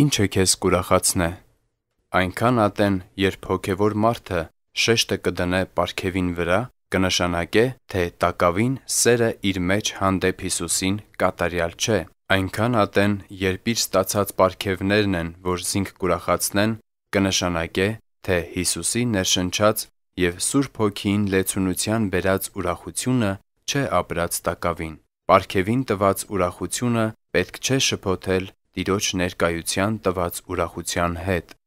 Ինչը քեզ կուրախացնե։ Այնքան ատեն, երբ հոգևոր մարդը շեշտը կդնե Պարքևին վրա, կնշանակե, թե տակավին սերը իր մեջ հանդեպ Հիսուսին կատարյալ չէ։ Այնքան ատեն, երբ իր ստացած պարգևներն են, որ զինք կուրախացնեն, կնշանակե, թե Հիսուսի ներշնչած եւ Սուրբ Հոգին լեցունության բերած ուրախությունը չէ ապրած տակավին։ Պարքևին տված ուրախությունը պետք չէ շփոթել Տիրոջ ներկայության տված ուրախության հետ։